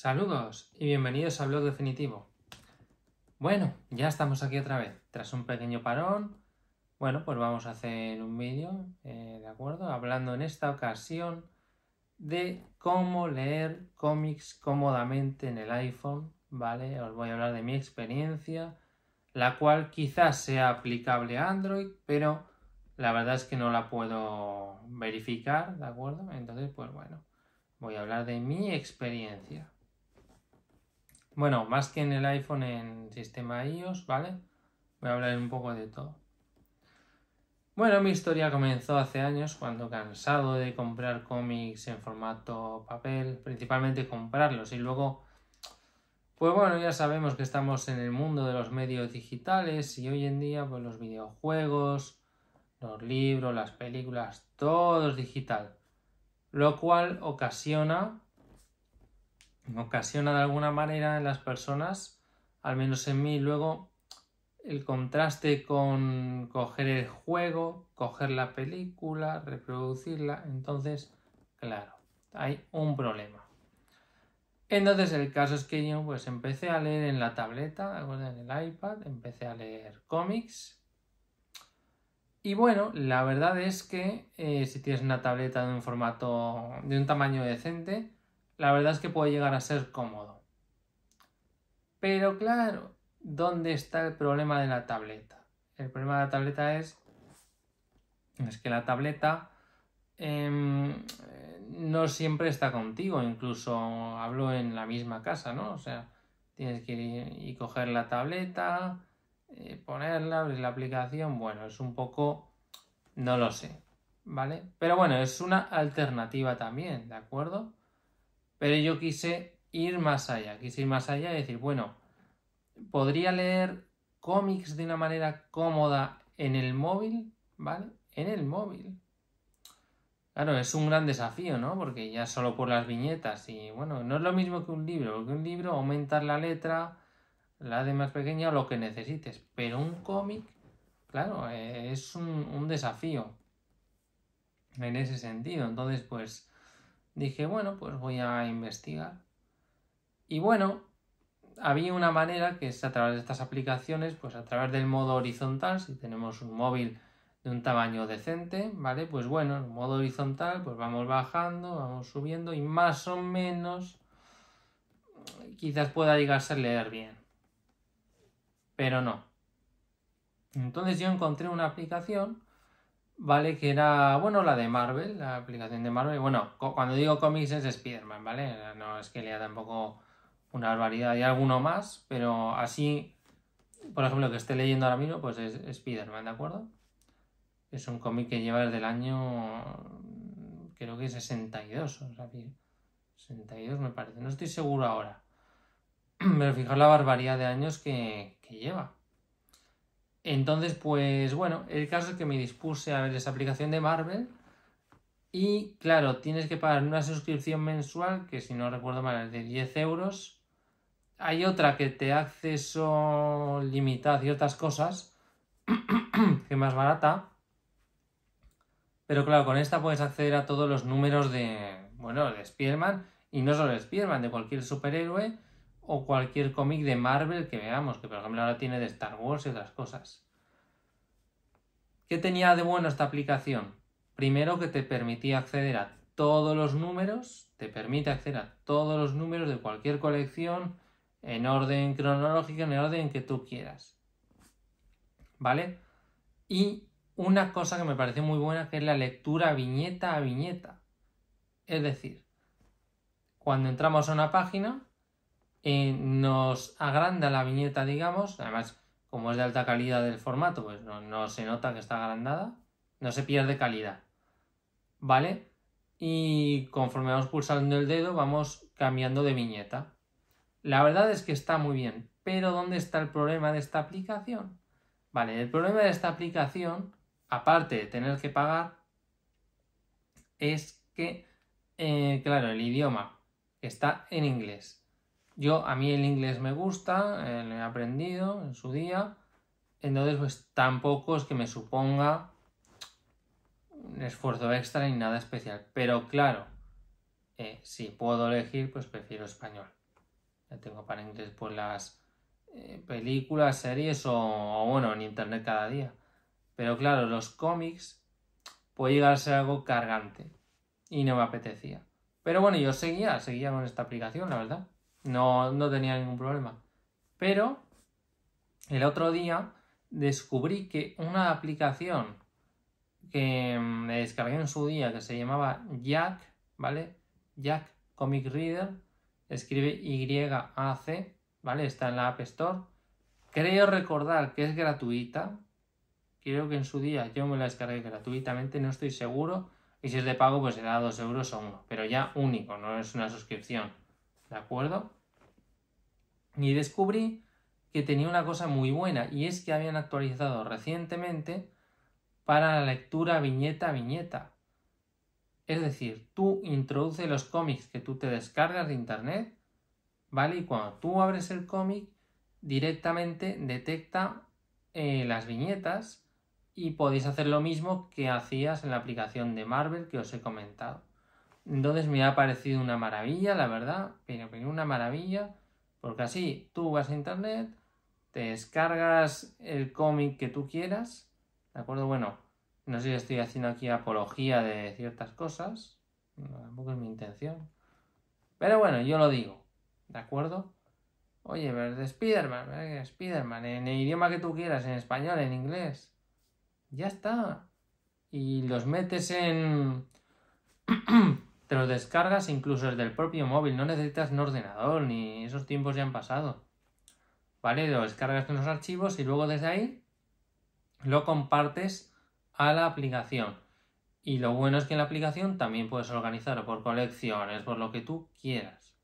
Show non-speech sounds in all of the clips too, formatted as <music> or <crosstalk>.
Saludos y bienvenidos a Blog Definitivo. Bueno, ya estamos aquí otra vez. Tras un pequeño parón, bueno, pues vamos a hacer un vídeo, eh, ¿de acuerdo? Hablando en esta ocasión de cómo leer cómics cómodamente en el iPhone, ¿vale? Os voy a hablar de mi experiencia, la cual quizás sea aplicable a Android, pero la verdad es que no la puedo verificar, ¿de acuerdo? Entonces, pues bueno, voy a hablar de mi experiencia. Bueno, más que en el iPhone en sistema iOS, ¿vale? Voy a hablar un poco de todo. Bueno, mi historia comenzó hace años cuando cansado de comprar cómics en formato papel, principalmente comprarlos y luego, pues bueno, ya sabemos que estamos en el mundo de los medios digitales y hoy en día pues los videojuegos, los libros, las películas, todo es digital, lo cual ocasiona ocasiona de alguna manera en las personas, al menos en mí, luego el contraste con coger el juego, coger la película, reproducirla, entonces, claro, hay un problema. Entonces el caso es que yo pues empecé a leer en la tableta, en el iPad, empecé a leer cómics. Y bueno, la verdad es que eh, si tienes una tableta de un formato, de un tamaño decente, la verdad es que puede llegar a ser cómodo. Pero claro, ¿dónde está el problema de la tableta? El problema de la tableta es, es que la tableta em, no siempre está contigo, incluso hablo en la misma casa, ¿no? O sea, tienes que ir y coger la tableta, eh, ponerla, abrir la aplicación, bueno, es un poco, no lo sé, ¿vale? Pero bueno, es una alternativa también, ¿de acuerdo? Pero yo quise ir más allá, quise ir más allá y decir, bueno, podría leer cómics de una manera cómoda en el móvil, ¿vale? En el móvil. Claro, es un gran desafío, ¿no? Porque ya solo por las viñetas y bueno, no es lo mismo que un libro, porque un libro aumentar la letra, la de más pequeña lo que necesites, pero un cómic, claro, es un, un desafío en ese sentido. Entonces, pues dije, bueno, pues voy a investigar. Y bueno, había una manera que es a través de estas aplicaciones, pues a través del modo horizontal, si tenemos un móvil de un tamaño decente, ¿vale? Pues bueno, en modo horizontal, pues vamos bajando, vamos subiendo y más o menos quizás pueda llegarse a leer bien. Pero no. Entonces yo encontré una aplicación ¿vale? Que era, bueno, la de Marvel, la aplicación de Marvel. Bueno, cuando digo cómics es Spider-Man, ¿vale? No es que lea tampoco una barbaridad y alguno más, pero así, por ejemplo, que esté leyendo ahora mismo, pues es Spider-Man, ¿de acuerdo? Es un cómic que lleva desde el año, creo que 62, o sea, 62 me parece, no estoy seguro ahora. <clears throat> Pero fijaos la barbaridad de años que, que lleva. Entonces, pues bueno, el caso es que me dispuse a ver esa aplicación de Marvel. Y claro, tienes que pagar una suscripción mensual, que si no recuerdo mal es de 10 euros. Hay otra que te da acceso limitado a ciertas cosas, <clears throat> que es más barata. Pero claro, con esta puedes acceder a todos los números de, bueno, de Spider-Man, y no solo de Spider-Man, de cualquier superhéroe o cualquier cómic de Marvel que veamos, que por ejemplo ahora tiene de Star Wars y otras cosas. ¿Qué tenía de bueno esta aplicación? Primero que te permitía acceder a todos los números, te permite acceder a todos los números de cualquier colección en orden cronológico, en el orden que tú quieras. ¿Vale? Y una cosa que me parece muy buena que es la lectura viñeta a viñeta. Es decir, cuando entramos a una página, eh, nos agranda la viñeta, digamos, además como es de alta calidad del formato, pues no, se nota que está agrandada, no se pierde calidad, ¿vale? Y conforme vamos pulsando el dedo vamos cambiando de viñeta. La verdad es que está muy bien, pero ¿dónde está el problema de esta aplicación? Vale, el problema de esta aplicación, aparte de tener que pagar, es que, eh, claro, el idioma está en inglés yo, a mí el inglés me gusta, eh, lo he aprendido en su día, entonces pues tampoco es que me suponga un esfuerzo extra ni nada especial. Pero claro, eh, si puedo elegir, pues prefiero español. Ya tengo para inglés por pues, las eh, películas, series o, o, bueno, en internet cada día. Pero claro, los cómics puede llegar a ser algo cargante y no me apetecía. Pero bueno, yo seguía, seguía con esta aplicación, la verdad. No, no tenía ningún problema. Pero el otro día descubrí que una aplicación que mm, me descargué en su día que se llamaba Jack, ¿vale? Jack Comic Reader, escribe YAC, ¿vale? Está en la App Store. Creo recordar que es gratuita. Creo que en su día yo me la descargué gratuitamente, no estoy seguro. Y si es de pago, pues será 2 euros o 1, Pero ya único, no es una suscripción. ¿de acuerdo? Y descubrí que tenía una cosa muy buena y es que habían actualizado recientemente para la lectura viñeta a viñeta. Es decir, tú introduces los cómics que tú te descargas de internet, ¿vale? Y cuando tú abres el cómic, directamente detecta eh, las viñetas y podéis hacer lo mismo que hacías en la aplicación de Marvel que os he comentado. Entonces me ha parecido una maravilla, la verdad, pero, una maravilla, porque así tú vas a internet, te descargas el cómic que tú quieras, ¿de acuerdo? Bueno, no sé si estoy haciendo aquí apología de ciertas cosas, no, tampoco es mi intención, pero bueno, yo lo digo, ¿de acuerdo? Oye, verde eh, de Spiderman. en el idioma que tú quieras, en español, en inglés. Ya está. Y los metes en. <clears throat> Te lo descargas incluso desde el propio móvil, no necesitas un ordenador, ni esos tiempos ya han pasado. ¿Vale? Lo descargas en los archivos y luego desde ahí lo compartes a la aplicación. Y lo bueno es que en la aplicación también puedes organizarlo por colecciones, por lo que tú quieras.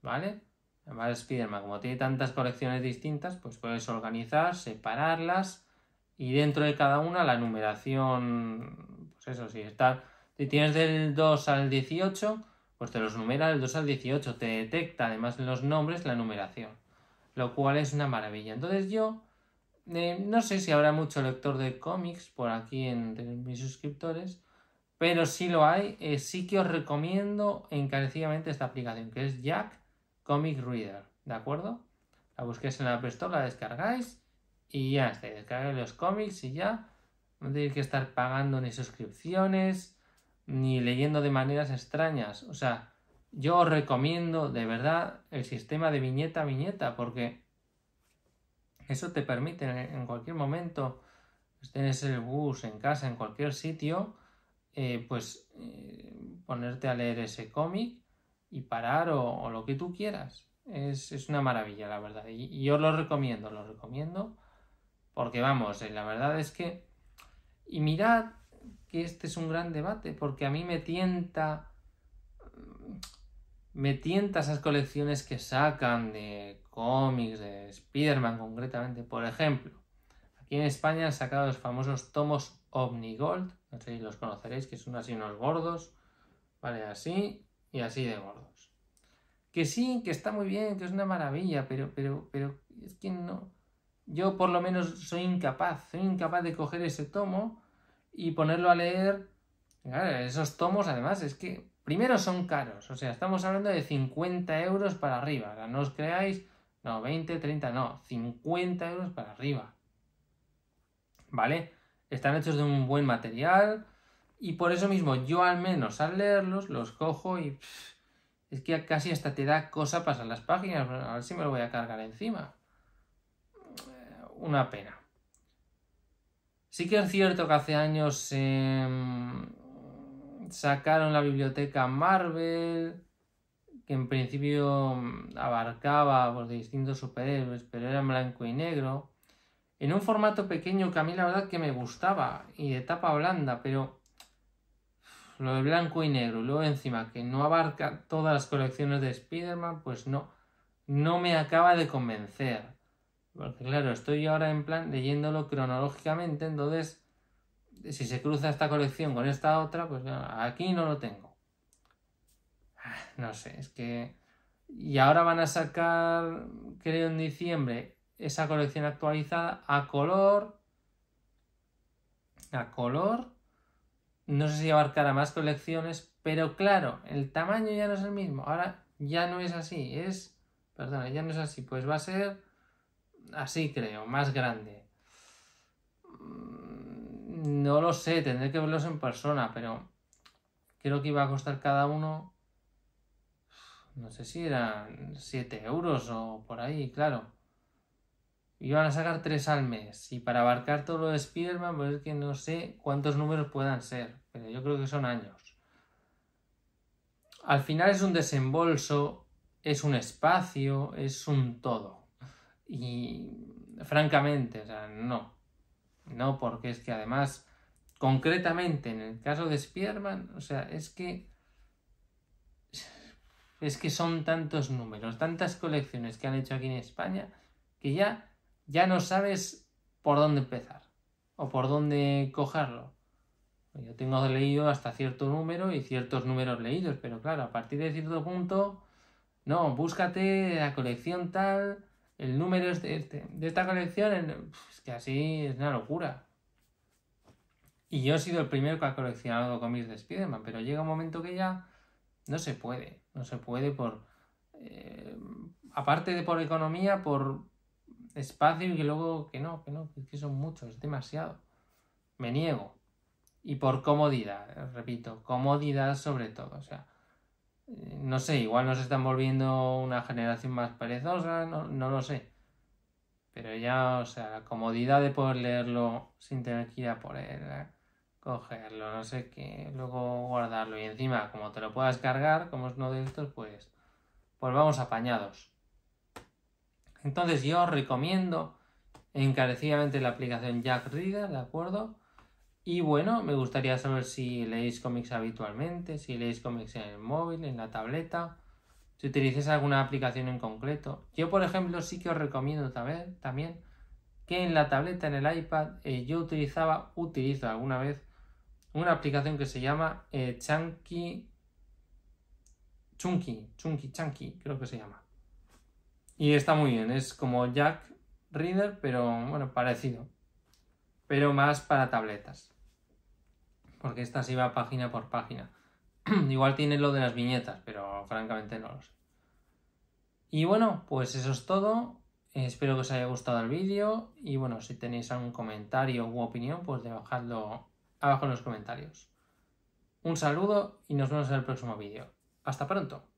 ¿Vale? Además, Spiderman, como tiene tantas colecciones distintas, pues puedes organizar, separarlas y dentro de cada una la numeración, pues eso, si está si tienes del 2 al 18, pues te los numera del 2 al 18, te detecta además los nombres, la numeración, lo cual es una maravilla. Entonces yo eh, no sé si habrá mucho lector de cómics por aquí entre mis suscriptores, pero si lo hay, eh, sí que os recomiendo encarecidamente esta aplicación, que es Jack Comic Reader, ¿de acuerdo? La busquéis en la App Store, la descargáis y ya está, descargáis los cómics y ya no tenéis que estar pagando ni suscripciones ni leyendo de maneras extrañas. O sea, yo os recomiendo de verdad el sistema de viñeta a viñeta porque eso te permite en cualquier momento, estés en el bus, en casa, en cualquier sitio, eh, pues eh, ponerte a leer ese cómic y parar o, lo que tú quieras. Es, es una maravilla, la verdad. Y, yo lo recomiendo, lo recomiendo. Porque vamos, eh, la verdad es que... Y mirad que este es un gran debate, porque a mí me tienta me tienta esas colecciones que sacan de cómics, de Spiderman, concretamente. Por ejemplo, aquí en España han sacado los famosos tomos Omnigold, no sé si los conoceréis, que son así unos gordos, ¿vale? Así y así de gordos. Que sí, que está muy bien, que es una maravilla, pero, pero, pero es que no. Yo por lo menos soy incapaz, soy incapaz de coger ese tomo y ponerlo a leer. esos tomos, además, es que primero son caros, o sea, estamos hablando de 50 euros para arriba. no os creáis, no, 20, 30, no, 50 euros para arriba. ¿Vale? Están hechos de un buen material y por eso mismo yo al menos al leerlos los cojo y es que casi hasta te da cosa pasar las páginas. A ver si me lo voy a cargar encima. Una pena. Sí que es cierto que hace años em, sacaron la biblioteca Marvel, que en principio em, abarcaba pues, distintos superhéroes, pero era blanco y negro, en un formato pequeño que a mí la verdad que me gustaba y de tapa blanda, pero lo de blanco y negro, luego encima que no abarca todas las colecciones de Spider-Man, pues no, no me acaba de convencer. Porque claro, estoy ahora en plan leyéndolo cronológicamente, entonces si se cruza esta colección con esta otra, pues aquí no lo tengo. Ah, no sé, es que... Y ahora van a sacar, creo en diciembre, esa colección actualizada a color. A color. No sé si abarcará más colecciones, pero claro, el tamaño ya no es el mismo. Ahora ya no es así, es... Perdona, ya no es así. Pues va a ser así creo, más grande. Mm, no lo sé, tendré que verlos en persona, pero creo que iba a costar cada uno, no sé si eran 7 euros o por ahí, claro. Iban a sacar 3 al mes y para abarcar todo lo de spider pues es que no sé cuántos números puedan ser, pero yo creo que son años. Al final es un desembolso, es un espacio, es un todo. Y francamente, o sea, no. No, porque es que además, concretamente en el caso de Spierman, o sea, es que. Es que son tantos números, tantas colecciones que han hecho aquí en España, que ya, ya no sabes por dónde empezar o por dónde cogerlo. Yo tengo leído hasta cierto número y ciertos números leídos, pero claro, a partir de cierto punto, no, búscate la colección tal, el número de, este, de esta colección es que así es una locura. Y yo he sido el primero que ha coleccionado cómics de Spider-Man, pero llega un momento que ya no se puede. No se puede por. Eh, aparte de por economía, por espacio y luego que no, que no, que son muchos, es demasiado. Me niego. Y por comodidad, repito, comodidad sobre todo. O sea, no sé, igual nos están volviendo una generación más perezosa, no, no, lo sé. Pero ya, o sea, la comodidad de poder leerlo sin tener que ir a por cogerlo, no sé qué, luego guardarlo. Y encima, como te lo puedas cargar, como es uno de estos, pues, pues vamos apañados. Entonces yo recomiendo encarecidamente la aplicación Jack Reader, ¿de acuerdo? Y bueno, me gustaría saber si leéis cómics habitualmente, si leéis cómics en el móvil, en la tableta, si utilizáis alguna aplicación en concreto. Yo, por ejemplo, sí que os recomiendo también, también que en la tableta, en el iPad, eh, yo utilizaba, utilizo alguna vez, una aplicación que se llama eh, Chunky, Chunky, Chunky, Chunky, creo que se llama. Y está muy bien, es como Jack Reader, pero bueno, parecido, pero más para tabletas porque esta se iba página por página. <clears throat> Igual tiene lo de las viñetas, pero francamente no lo sé. Y bueno, pues eso es todo. Espero que os haya gustado el vídeo y bueno, si tenéis algún comentario u opinión, pues dejadlo abajo en los comentarios. Un saludo y nos vemos en el próximo vídeo. Hasta pronto.